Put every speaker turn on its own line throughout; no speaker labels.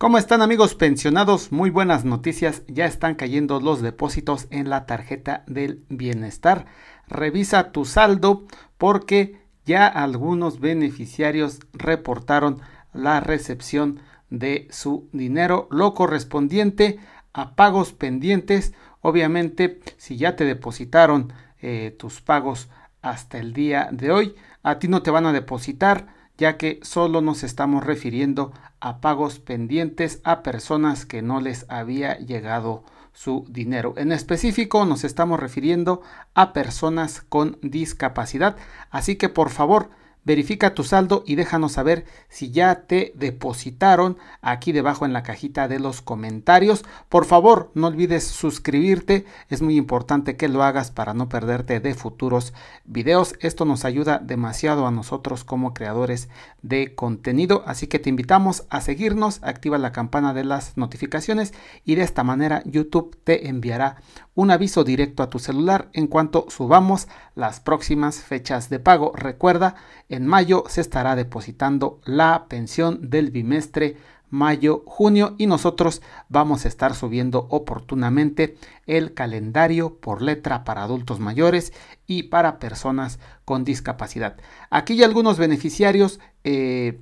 ¿Cómo están amigos pensionados? Muy buenas noticias, ya están cayendo los depósitos en la tarjeta del bienestar. Revisa tu saldo porque ya algunos beneficiarios reportaron la recepción de su dinero, lo correspondiente a pagos pendientes. Obviamente, si ya te depositaron eh, tus pagos hasta el día de hoy, a ti no te van a depositar ya que solo nos estamos refiriendo a pagos pendientes a personas que no les había llegado su dinero. En específico nos estamos refiriendo a personas con discapacidad, así que por favor Verifica tu saldo y déjanos saber si ya te depositaron aquí debajo en la cajita de los comentarios. Por favor, no olvides suscribirte. Es muy importante que lo hagas para no perderte de futuros videos. Esto nos ayuda demasiado a nosotros como creadores de contenido. Así que te invitamos a seguirnos. Activa la campana de las notificaciones y de esta manera YouTube te enviará un aviso directo a tu celular en cuanto subamos las próximas fechas de pago. Recuerda, en mayo se estará depositando la pensión del bimestre mayo, junio y nosotros vamos a estar subiendo oportunamente el calendario por letra para adultos mayores y para personas con discapacidad. Aquí hay algunos beneficiarios eh,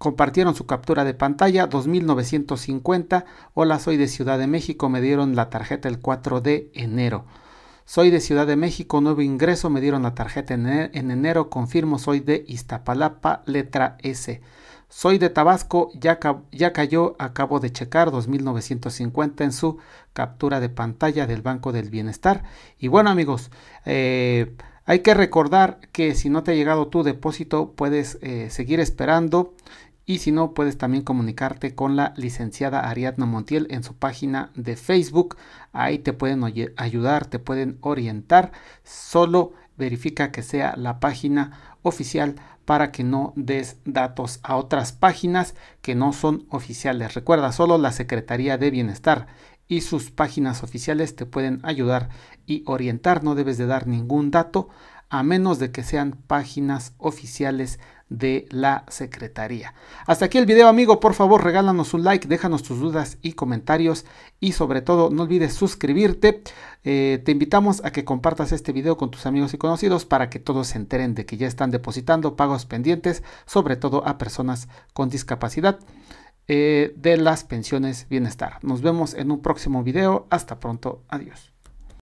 compartieron su captura de pantalla 2950. Hola, soy de Ciudad de México, me dieron la tarjeta el 4 de enero. Soy de Ciudad de México, nuevo ingreso, me dieron la tarjeta en e-, enero, confirmo, soy de Iztapalapa, letra S. Soy de Tabasco, ya, ya cayó, acabo de checar 2950 en su captura de pantalla del Banco del Bienestar. Y bueno amigos, eh, hay que recordar que si no te ha llegado tu depósito, puedes eh, seguir esperando y si no, puedes también comunicarte con la licenciada Ariadna Montiel en su página de Facebook. Ahí te pueden ayudar, te pueden orientar. Solo verifica que sea la página oficial para que no des datos a otras páginas que no son oficiales. Recuerda, solo la Secretaría de Bienestar y sus páginas oficiales te pueden ayudar y orientar. No debes de dar ningún dato a menos de que sean páginas oficiales de la Secretaría. Hasta aquí el video amigo, por favor regálanos un like, déjanos tus dudas y comentarios y sobre todo no olvides suscribirte. Eh, te invitamos a que compartas este video con tus amigos y conocidos para que todos se enteren de que ya están depositando pagos pendientes, sobre todo a personas con discapacidad eh, de las pensiones bienestar. Nos vemos en un próximo video, hasta pronto, adiós.